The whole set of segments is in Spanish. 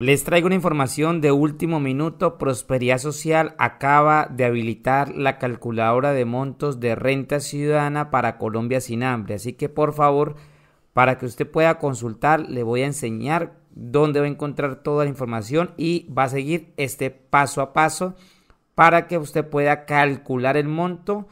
Les traigo una información de último minuto. Prosperidad Social acaba de habilitar la calculadora de montos de renta ciudadana para Colombia sin hambre. Así que por favor, para que usted pueda consultar, le voy a enseñar dónde va a encontrar toda la información y va a seguir este paso a paso para que usted pueda calcular el monto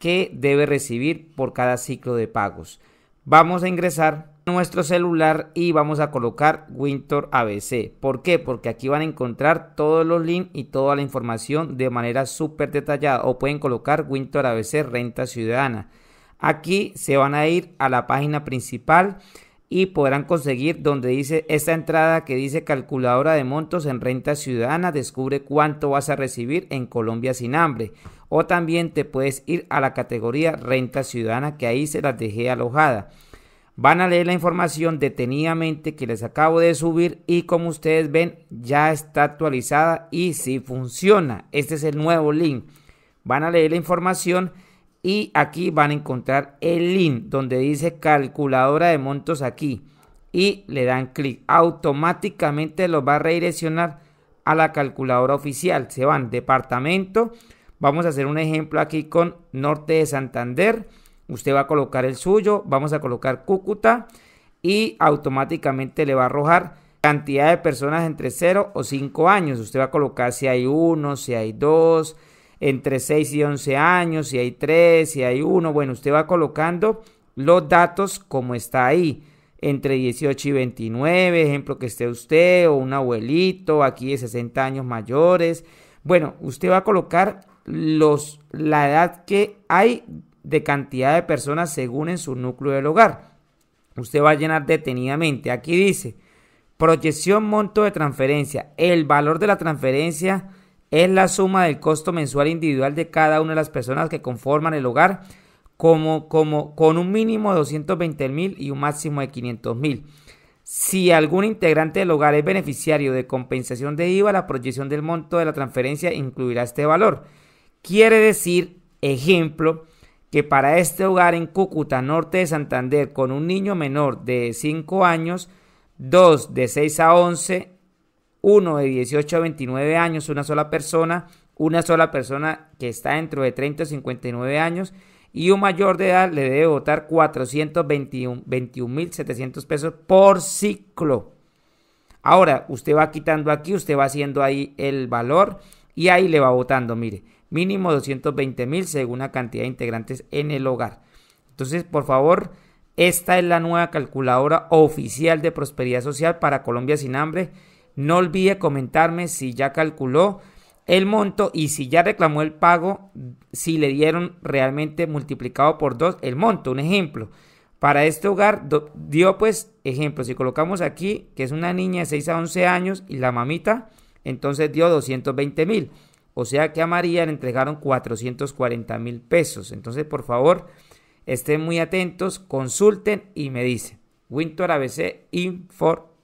que debe recibir por cada ciclo de pagos. Vamos a ingresar nuestro celular y vamos a colocar winter ABC. ¿Por qué? Porque aquí van a encontrar todos los links y toda la información de manera súper detallada o pueden colocar winter ABC Renta Ciudadana. Aquí se van a ir a la página principal y podrán conseguir donde dice esta entrada que dice calculadora de montos en renta ciudadana, descubre cuánto vas a recibir en Colombia sin hambre. O también te puedes ir a la categoría renta ciudadana que ahí se las dejé alojada. Van a leer la información detenidamente que les acabo de subir y como ustedes ven ya está actualizada y si funciona. Este es el nuevo link. Van a leer la información y aquí van a encontrar el link donde dice calculadora de montos aquí y le dan clic. Automáticamente los va a redireccionar a la calculadora oficial. Se van departamento. Vamos a hacer un ejemplo aquí con Norte de Santander. Usted va a colocar el suyo, vamos a colocar Cúcuta y automáticamente le va a arrojar cantidad de personas entre 0 o 5 años. Usted va a colocar si hay 1, si hay 2, entre 6 y 11 años, si hay 3, si hay 1. Bueno, usted va colocando los datos como está ahí. Entre 18 y 29, ejemplo que esté usted o un abuelito aquí de 60 años mayores. Bueno, usted va a colocar los, la edad que hay de cantidad de personas según en su núcleo del hogar. Usted va a llenar detenidamente. Aquí dice, proyección monto de transferencia. El valor de la transferencia es la suma del costo mensual individual de cada una de las personas que conforman el hogar como, como, con un mínimo de 220 mil y un máximo de 500 mil. Si algún integrante del hogar es beneficiario de compensación de IVA, la proyección del monto de la transferencia incluirá este valor. Quiere decir, ejemplo, que para este hogar en Cúcuta, norte de Santander, con un niño menor de 5 años, 2 de 6 a 11, 1 de 18 a 29 años, una sola persona, una sola persona que está dentro de 30 a 59 años y un mayor de edad le debe votar 421.700 pesos por ciclo. Ahora, usted va quitando aquí, usted va haciendo ahí el valor y ahí le va votando, mire mínimo 220 mil según la cantidad de integrantes en el hogar. Entonces, por favor, esta es la nueva calculadora oficial de prosperidad social para Colombia sin hambre. No olvide comentarme si ya calculó el monto y si ya reclamó el pago, si le dieron realmente multiplicado por dos el monto. Un ejemplo, para este hogar dio pues ejemplo, si colocamos aquí que es una niña de 6 a 11 años y la mamita, entonces dio 220 mil. O sea que a María le entregaron 440 mil pesos. Entonces, por favor, estén muy atentos, consulten y me dicen. Winter ABC Info.